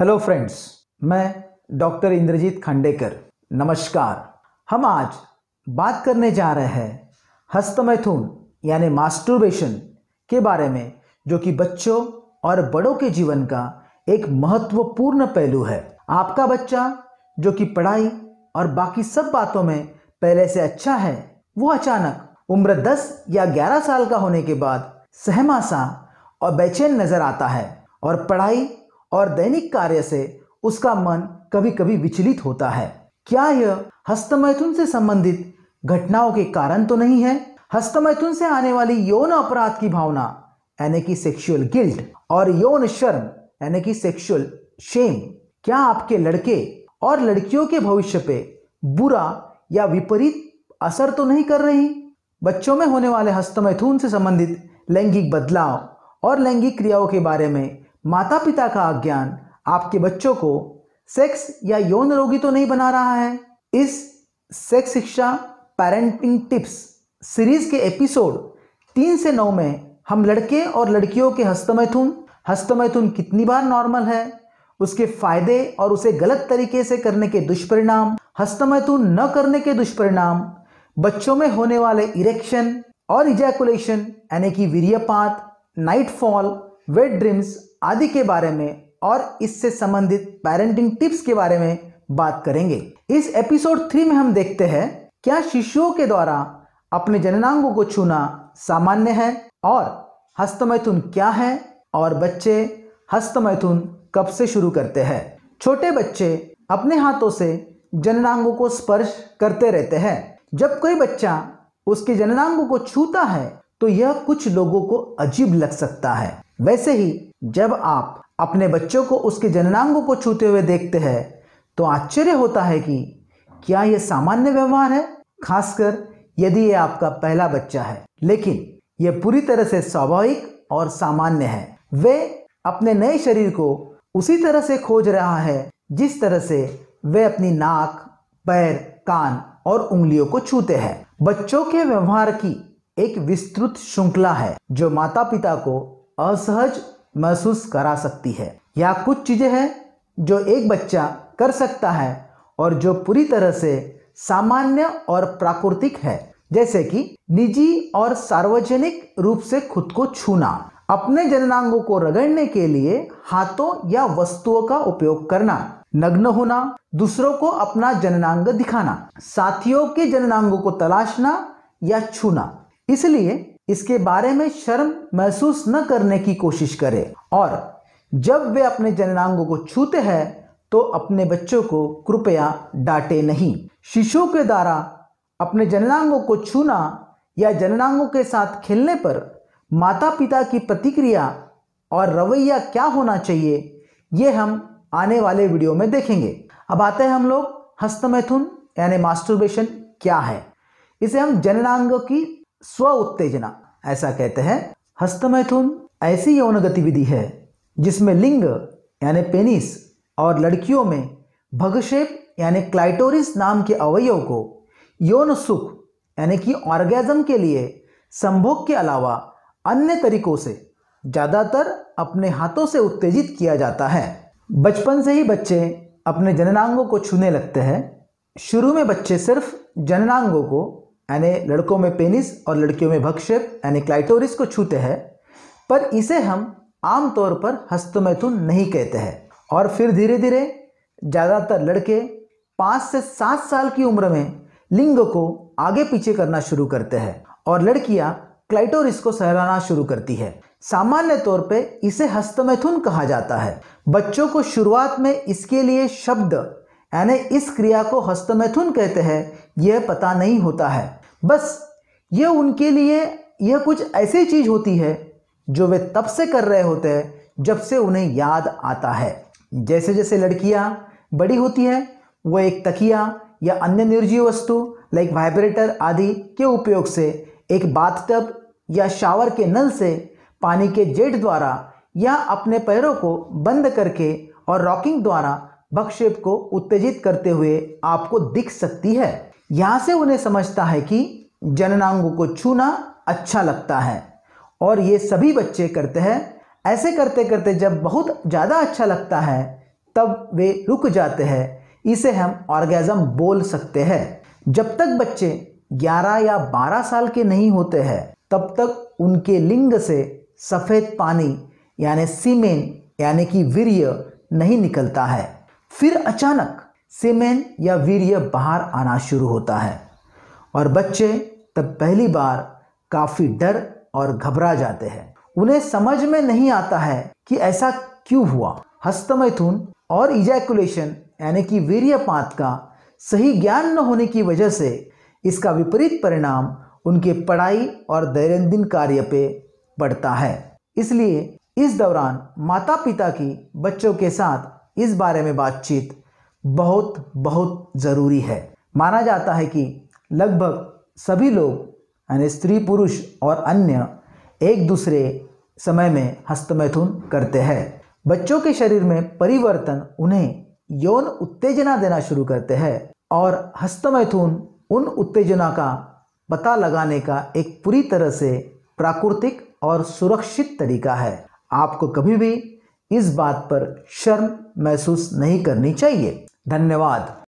hello friends मैं doctor Indrajit Khandekar नमस्कार हम आज बात करने जा रहे हैं हस्तमैथुन यानी मास्टरबेशन के बारे में जो कि बच्चों और बड़ों के जीवन का एक महत्वपूर्ण पहलू है आपका बच्चा जो कि पढ़ाई और बाकी सब बातों में पहले से अच्छा है वो अचानक उम्र 10 या 11 साल का होने के बाद सा और बेचैन नज़र आता है और पढ़ाई और दैनिक कार्य से उसका मन कभी कभी विचलित होता है क्या यह हस्तमैथुन से संबंधित घटनाओं के कारण तो नहीं है हस्तमैथुन से आने वाली यौन अपराध की भावना यानी कि सेक्सुअल गिल्ट और यौन शर्म यानी कि सेक्सुअल शेम क्या आपके लड़के और लड़कियों के भविष्य पे बुरा या विपरीत असर तो नहीं कर रही बच्चों में होने वाले हस्तमैथुन से संबंधित लैंगिक बदलाव और लैंगिक क्रियाओं के बारे में माता पिता का अज्ञान आपके बच्चों को सेक्स या यौन रोगी तो नहीं बना रहा है इस सेक्स शिक्षा पेरेंटिंग टिप्स सीरीज के एपिसोड तीन से नौ में हम लड़के और लड़कियों के हस्तमैथुन हस्तमैथुन कितनी बार नॉर्मल है उसके फायदे और उसे गलत तरीके से करने के दुष्परिणाम हस्तमैथुन न करने के दुष्परिणाम बच्चों में होने वाले इरेक्शन और इजैकुलेशन यानी कि नाइट नाइटफॉल वेट ड्रीम्स आदि के बारे में और इससे संबंधित पेरेंटिंग टिप्स के बारे में बात करेंगे इस एपिसोड थ्री में हम देखते हैं क्या शिशुओं के द्वारा अपने जननांगों को छूना सामान्य है और हस्तमैथुन क्या है और बच्चे हस्तमैथुन कब से शुरू करते हैं छोटे बच्चे अपने हाथों से जननांगों को स्पर्श करते रहते हैं जब कोई बच्चा उसके जननांगों को छूता है तो यह कुछ लोगों को अजीब लग सकता है वैसे ही जब आप अपने बच्चों को उसके जननांगों को छूते हुए देखते हैं तो आश्चर्य होता है कि क्या यह सामान्य व्यवहार है खासकर यदि यह आपका पहला बच्चा है लेकिन यह पूरी तरह से स्वाभाविक और सामान्य है वे अपने नए शरीर को उसी तरह से खोज रहा है जिस तरह से वे अपनी नाक पैर कान और उंगलियों को छूते हैं बच्चों के व्यवहार की एक विस्तृत श्रृंखला है जो माता पिता को असहज महसूस करा सकती है या कुछ चीज़ें हैं जो एक बच्चा कर सकता है और जो पूरी तरह से सामान्य और प्राकृतिक है जैसे कि निजी और सार्वजनिक रूप से खुद को छूना अपने जननांगों को रगड़ने के लिए हाथों या वस्तुओं का उपयोग करना नग्न होना दूसरों को अपना जननांग दिखाना साथियों के जननांगों को तलाशना या छूना इसलिए इसके बारे में शर्म महसूस न करने की कोशिश करें और जब वे अपने जननांगों को छूते हैं तो अपने बच्चों को कृपया डांटे नहीं शिशुओं के द्वारा अपने जननांगों को छूना या जननांगों के साथ खेलने पर माता पिता की प्रतिक्रिया और रवैया क्या होना चाहिए ये हम आने वाले वीडियो में देखेंगे अब आते हैं हम लोग हस्तमैथुन यानी मास्टरबेशन क्या है इसे हम जननांगों की स्व उत्तेजना ऐसा कहते हैं हस्तमैथुन ऐसी यौन गतिविधि है जिसमें लिंग यानी पेनिस और लड़कियों में भगशेप यानी क्लाइटोरिस नाम के अवयव को यौन सुख यानी कि ऑर्गेजम के लिए संभोग के अलावा अन्य तरीकों से ज़्यादातर अपने हाथों से उत्तेजित किया जाता है बचपन से ही बच्चे अपने जननांगों को छूने लगते हैं शुरू में बच्चे सिर्फ जननांगों को यानी लड़कों में पेनिस और लड़कियों में भक्षेप यानी क्लाइटोरिस को छूते हैं पर इसे हम आमतौर पर हस्तमैथुन नहीं कहते हैं और फिर धीरे धीरे ज़्यादातर लड़के पाँच से सात साल की उम्र में लिंग को आगे पीछे करना शुरू करते हैं और लड़कियाँ क्लाइटोरिस को सहलाना शुरू करती है सामान्य तौर पे इसे हस्तमैथुन कहा जाता है बच्चों को शुरुआत में इसके लिए शब्द यानी इस क्रिया को हस्तमैथुन कहते हैं यह पता नहीं होता है बस ये उनके लिए यह कुछ ऐसी चीज़ होती है जो वे तब से कर रहे होते हैं जब से उन्हें याद आता है जैसे जैसे लड़कियाँ बड़ी होती हैं वो एक तकिया या अन्य निर्जीव वस्तु लाइक वाइब्रेटर आदि के उपयोग से एक बाथ टब या शावर के नल से पानी के जेट द्वारा या अपने पैरों को बंद करके और रॉकिंग द्वारा भक्षेप को उत्तेजित करते हुए आपको दिख सकती है यहाँ से उन्हें समझता है कि जननांगों को छूना अच्छा लगता है और ये सभी बच्चे करते हैं ऐसे करते करते जब बहुत ज़्यादा अच्छा लगता है तब वे रुक जाते हैं इसे हम ऑर्गेज़म बोल सकते हैं जब तक बच्चे 11 या 12 साल के नहीं होते हैं तब तक उनके लिंग से सफ़ेद पानी यानी सीमेन यानी कि वीर्य नहीं निकलता है फिर अचानक सिमेन या वीर्य बाहर आना शुरू होता है और बच्चे तब पहली बार काफ़ी डर और घबरा जाते हैं उन्हें समझ में नहीं आता है कि ऐसा क्यों हुआ हस्तमैथुन और इजैकुलेशन यानी कि वीर्यपात का सही ज्ञान न होने की वजह से इसका विपरीत परिणाम उनके पढ़ाई और दैनंदिन कार्य पे पड़ता है इसलिए इस दौरान माता पिता की बच्चों के साथ इस बारे में बातचीत बहुत बहुत ज़रूरी है माना जाता है कि लगभग सभी लोग यानी स्त्री पुरुष और अन्य एक दूसरे समय में हस्तमैथुन करते हैं बच्चों के शरीर में परिवर्तन उन्हें यौन उत्तेजना देना शुरू करते हैं और हस्तमैथुन उन उत्तेजना का पता लगाने का एक पूरी तरह से प्राकृतिक और सुरक्षित तरीका है आपको कभी भी इस बात पर शर्म महसूस नहीं करनी चाहिए धन्यवाद